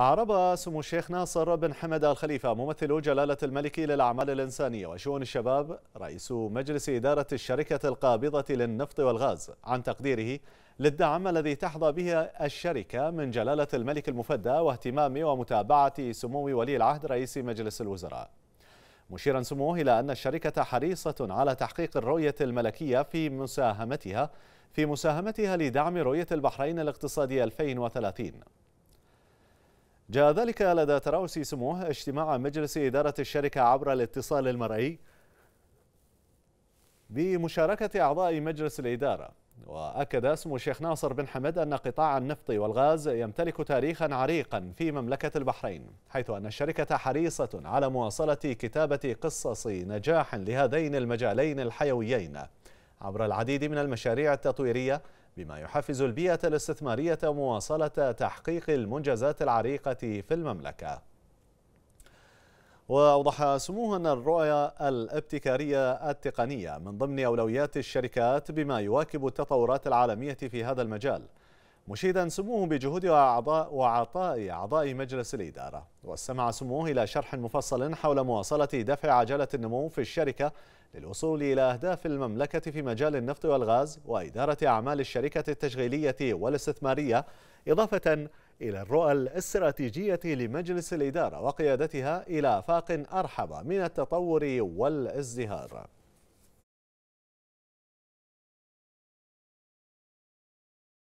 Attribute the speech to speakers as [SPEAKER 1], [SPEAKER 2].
[SPEAKER 1] أعرب سمو الشيخ ناصر بن حمد الخليفة ممثل جلالة الملك للأعمال الإنسانية وشؤون الشباب رئيس مجلس إدارة الشركة القابضة للنفط والغاز عن تقديره للدعم الذي تحظى به الشركة من جلالة الملك المفدى واهتمام ومتابعة سمو ولي العهد رئيس مجلس الوزراء مشيرا سموه إلى أن الشركة حريصة على تحقيق الرؤية الملكية في مساهمتها في مساهمتها لدعم رؤية البحرين الاقتصادية 2030 جاء ذلك لدى تراوس سموه اجتماع مجلس إدارة الشركة عبر الاتصال المرئي بمشاركة أعضاء مجلس الإدارة وأكد سمو الشيخ ناصر بن حمد أن قطاع النفط والغاز يمتلك تاريخا عريقا في مملكة البحرين حيث أن الشركة حريصة على مواصلة كتابة قصص نجاح لهذين المجالين الحيويين عبر العديد من المشاريع التطويرية بما يحفز البيئة الاستثمارية مواصلة تحقيق المنجزات العريقة في المملكة وأوضح سموه أن الرؤية الابتكارية التقنية من ضمن أولويات الشركات بما يواكب التطورات العالمية في هذا المجال مشيدا سموه بجهود أعضاء وعطاء أعضاء مجلس الإدارة واستمع سموه إلى شرح مفصل حول مواصلة دفع عجلة النمو في الشركة للوصول إلى أهداف المملكة في مجال النفط والغاز وإدارة أعمال الشركة التشغيلية والاستثمارية إضافة إلى الرؤى الاستراتيجية لمجلس الإدارة وقيادتها إلى آفاق أرحب من التطور والازدهار